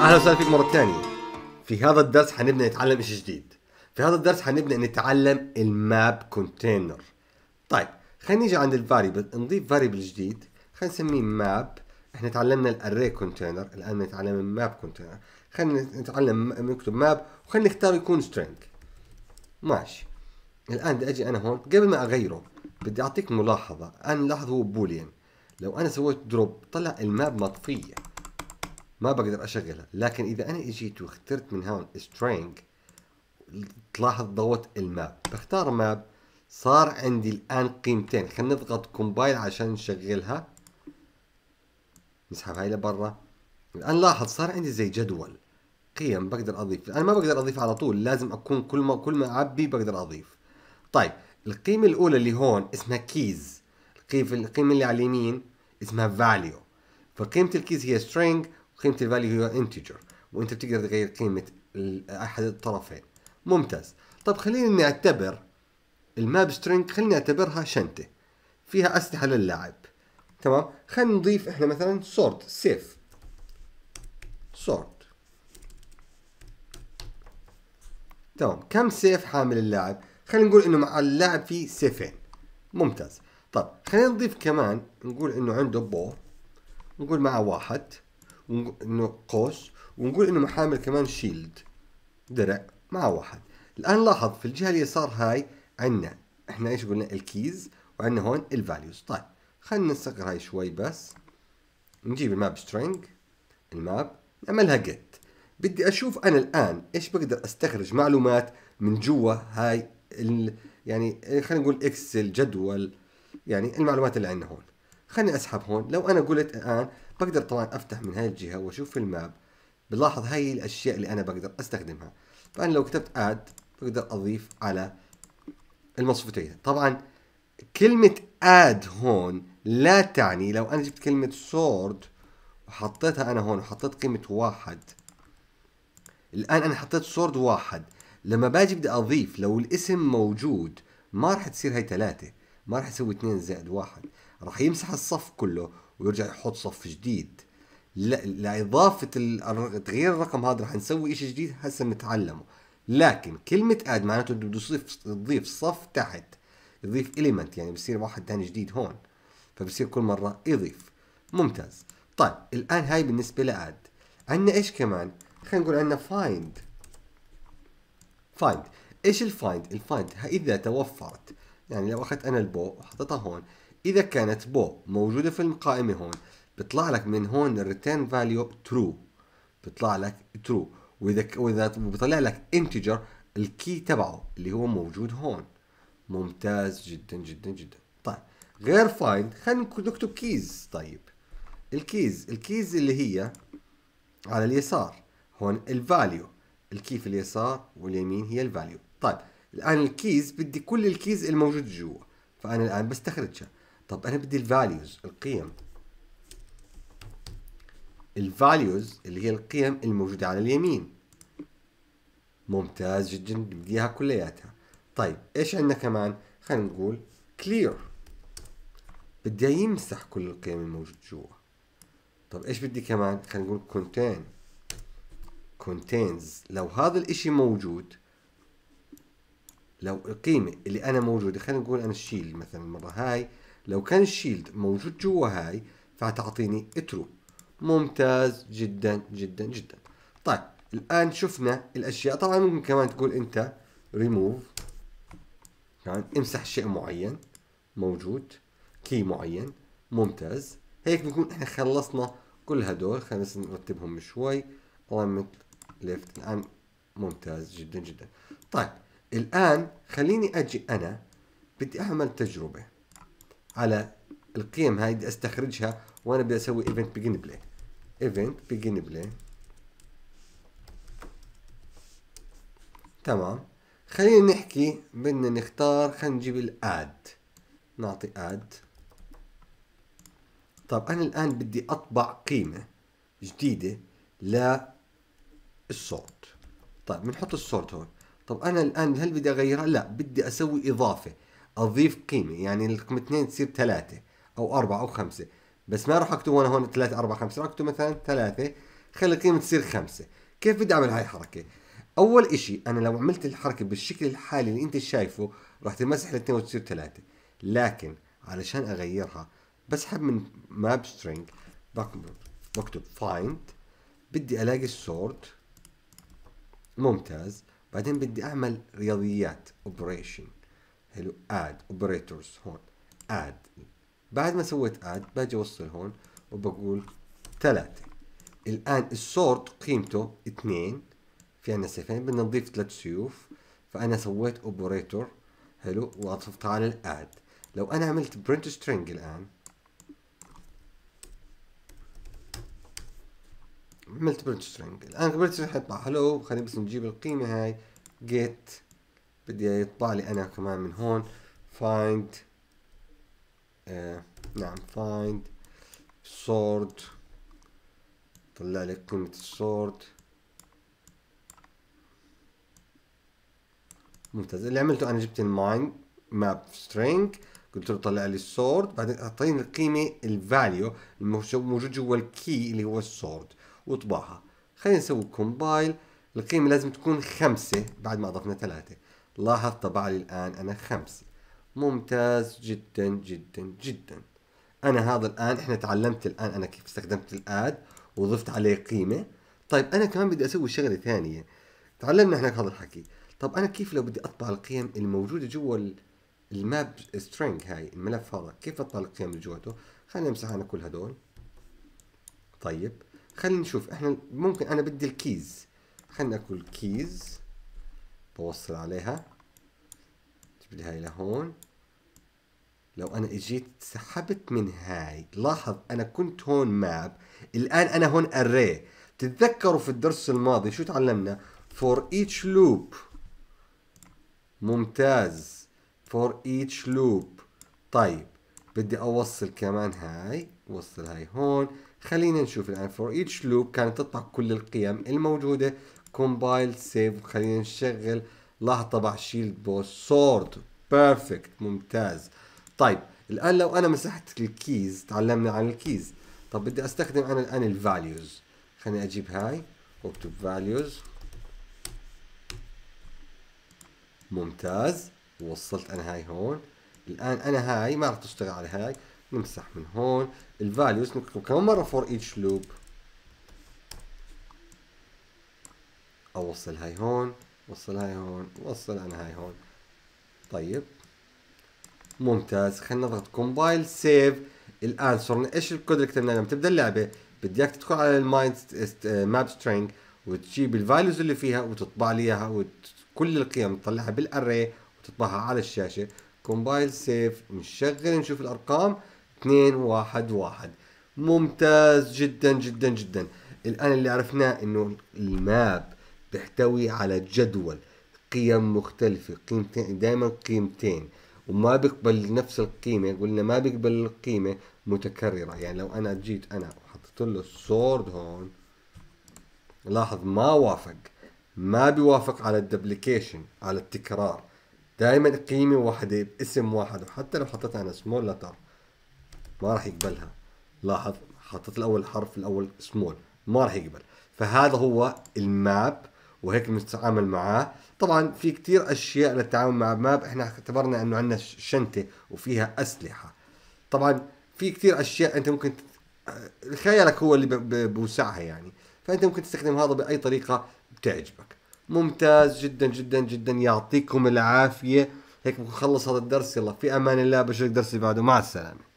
اهلا وسهلا فيك مره ثانيه في هذا الدرس حنبدا نتعلم شيء جديد في هذا الدرس حنبدا نتعلم الماب كونتينر طيب خلينا نيجي عند الفاريبل نضيف فاريبل جديد خلينا نسميه ماب احنا تعلمنا الاري كونتينر الان نتعلم الماب كونتينر خلينا نتعلم نكتب ماب وخلينا نختار يكون سترينج ماشي الان بدي اجي انا هون قبل ما اغيره بدي اعطيك ملاحظه انا لاحظ هو بولين لو انا سويت دروب طلع الماب مطفيه ما بقدر اشغلها لكن اذا انا اجيت واخترت من هون string تلاحظ ضوت الماب بختار ماب صار عندي الان قيمتين خلينا نضغط كومبايل عشان نشغلها نسحب هاي لبرا الان لاحظ صار عندي زي جدول قيم بقدر اضيف انا ما بقدر اضيف على طول لازم اكون كل ما كل ما اعبي بقدر اضيف طيب القيمه الاولى اللي هون اسمها كيز القيمه اللي على اليمين اسمها فاليو فقيمه الكيز هي string قيمه الفاليو هي انتجر وانت بتقدر تغير قيمه احد الطرفين ممتاز طب خلينا نعتبر الماب سترينج خلينا نعتبرها شنطه فيها اسلحه للاعب تمام خلينا نضيف احنا مثلا سورد سيف سورد تمام كم سيف حامل اللاعب خلينا نقول انه مع اللاعب في سيفين ممتاز طب خلينا نضيف كمان نقول انه عنده بو نقول معه واحد انه قوس ونقول انه محامل كمان شيلد درع مع واحد الان لاحظ في الجهه اليسار هاي عندنا احنا ايش قلنا الكيز وعندنا هون الفاليوز طيب خلينا نصغر هاي شوي بس نجيب الماب سترينج الماب نعملها جيت بدي اشوف انا الان ايش بقدر استخرج معلومات من جوا هاي ال... يعني خلينا نقول اكسل جدول يعني المعلومات اللي عندنا هون خليني اسحب هون لو انا قلت الان بقدر طبعا افتح من هاي الجهه واشوف في الماب بلاحظ هاي الاشياء اللي انا بقدر استخدمها فانا لو كتبت اد بقدر اضيف على المصفوفتين طبعا كلمة اد هون لا تعني لو انا جبت كلمة سورد وحطيتها انا هون وحطيت قيمة واحد الان انا حطيت سورد واحد لما باجي بدي اضيف لو الاسم موجود ما راح تصير هاي ثلاثة ما راح يسوي اثنين زائد واحد راح يمسح الصف كله ويرجع يحط صف جديد لإضافة تغيير الرقم هذا رح نسوي إشي جديد هسه بنتعلمه لكن كلمة اد معناته بده يضيف تضيف صف تحت يضيف element يعني بصير واحد ثاني جديد هون فبصير كل مرة يضيف ممتاز طيب الآن هاي بالنسبة لاد عندنا إيش كمان خلينا نقول عندنا find find ايش الفايند؟ الفايند اذا توفرت يعني لو اخذت انا البو وحطيتها هون إذا كانت بو موجودة في القائمة هون بيطلع لك من هون الريتيرن فاليو ترو بيطلع لك ترو وإذا وإذا بيطلع لك انتجر الكي تبعه اللي هو موجود هون ممتاز جدا جدا جدا طيب غير فايند خلينا نكتب كيز طيب الكيز الكيز اللي هي على اليسار هون الفاليو الكي في اليسار واليمين هي الفاليو طيب الان الكيز بدي كل الكيز الموجود جوا فانا الان بستخرجها طب انا بدي الفاليوز القيم الفاليوز اللي هي القيم الموجوده على اليمين ممتاز جدا بدي اياها كلياتها طيب ايش عندنا كمان خلينا نقول كلير بدي يمسح كل القيم الموجوده جوا طب ايش بدي كمان خلينا نقول كونتين كونتينز لو هذا الاشي موجود لو القيمة اللي أنا موجودة خلينا نقول أنا الشيل مثلا المرة هاي لو كان الشيلد موجود جوا هاي فتعطيني ترو ممتاز جدا جدا جدا طيب الان شفنا الاشياء طبعا ممكن كمان تقول انت ريموف يعني امسح شيء معين موجود كي معين ممتاز هيك بنكون احنا خلصنا كل هدول خلينا نرتبهم شوي alignment left الان ممتاز جدا جدا طيب الان خليني اجي انا بدي اعمل تجربه على القيم هاي بدي استخرجها وانا بدي اسوي ايفنت بيجن بلاي ايفنت بيجن بلاي تمام خلينا نحكي بدنا نختار خلينا نجيب الاد نعطي اد طب انا الان بدي اطبع قيمه جديده للصوت طيب بنحط الصوت هون طب انا الان هل بدي اغيرها لا بدي اسوي اضافه اضيف قيمه يعني الرقم اثنين تصير ثلاثه او اربعه او خمسه بس ما راح اكتب انا هون ثلاثه اربعه خمسه راح اكتب مثلا ثلاثه خلي القيمه تصير خمسه كيف بدي اعمل هاي الحركه؟ اول اشي انا لو عملت الحركه بالشكل الحالي اللي انت شايفه راح تمسح الاثنين وتصير ثلاثه لكن علشان اغيرها بسحب من ماب سترينج بكتب فايند بدي الاقي السورد ممتاز بعدين بدي اعمل رياضيات اوبريشن حلو اد اوبريتورز هون اد بعد ما سويت اد باجي اوصل هون وبقول ثلاثة الآن السورد قيمته اثنين في عندنا سيفين بدنا نضيف ثلاث سيوف فأنا سويت اوبريتور حلو واضفتها على الاد لو أنا عملت برنت سترينج الآن عملت برنت سترينج الآن برنت سترينج حيطلع هلو خلينا بس نجيب القيمة هاي جيت بدي يطلع لي انا كمان من هون find آه نعم find sword طلع لي قيمة السورد ممتاز اللي عملته انا جبت الماين ماب سترينج قلت له طلع لي السورد بعدين اعطيني القيمه الفاليو الموجود جوا الكي اللي هو السورد واطبعها خلينا نسوي كومبايل القيمه لازم تكون خمسة بعد ما اضفنا ثلاثة لاحظ طبع لي الآن أنا خمسة ممتاز جدا جدا جدا أنا هذا الآن إحنا تعلمت الآن أنا كيف استخدمت الآد وضفت عليه قيمة طيب أنا كمان بدي أسوي شغلة ثانية تعلمنا إحنا هذا الحكي طب أنا كيف لو بدي أطبع القيم الموجودة جوا الماب سترينج هاي الملف هذا كيف أطبع القيم اللي جواته خلينا نمسح أنا كل هدول طيب خلينا نشوف إحنا ممكن أنا بدي الكيز خلينا ناكل كيز بوصل عليها جيب لي هاي لهون لو انا اجيت سحبت من هاي لاحظ انا كنت هون ماب الان انا هون اري تتذكروا في الدرس الماضي شو تعلمنا فور ايتش لوب ممتاز فور ايتش لوب طيب بدي اوصل كمان هاي وصل هاي هون خلينا نشوف الان فور ايتش لوب كانت تطبع كل القيم الموجودة كومبايل سيف خلينا نشغل لحظه طبع شيلد بوس سورد بيرفكت ممتاز طيب الان لو انا مسحت الكيز تعلمنا عن الكيز طب بدي استخدم انا الان الفاليوز خليني اجيب هاي واكتب فاليوز ممتاز وصلت انا هاي هون الان انا هاي ما راح تشتغل على هاي نمسح من هون الفاليوز كم كمان مره فور ايتش لوب اوصل هاي هون وصل هاي هون وصل انا هاي هون طيب ممتاز خلينا نضغط كومبايل سيف الان صرنا ايش الكود اللي كتبناه لما تبدا اللعبه بدي اياك تدخل على المايند ماب سترينج وتجيب الفاليوز اللي فيها وتطبع لي اياها وكل القيم تطلعها بالاري وتطبعها على الشاشه كومبايل سيف نشغل نشوف الارقام 2 1 1 ممتاز جدا جدا جدا الان اللي عرفناه انه الماب تحتوي على جدول قيم مختلفة قيمتين دائما قيمتين وما بيقبل نفس القيمة قلنا ما بيقبل القيمة متكررة يعني لو أنا جيت أنا وحطيت له السورد هون لاحظ ما وافق ما بيوافق على الدبليكيشن على التكرار دائما قيمة واحدة باسم واحد وحتى لو حطيت أنا سمول لتر ما راح يقبلها لاحظ حطيت الأول حرف الأول سمول ما راح يقبل فهذا هو الماب وهيك بنتعامل معاه طبعا في كتير اشياء للتعامل مع ماب احنا اعتبرنا انه عندنا شنطه وفيها اسلحه طبعا في كتير اشياء انت ممكن آه، خيالك هو اللي بوسعها يعني فانت ممكن تستخدم هذا باي طريقه بتعجبك ممتاز جدا جدا جدا يعطيكم العافيه هيك بنخلص هذا الدرس يلا في امان الله بشوفك درس اللي بعده مع السلامه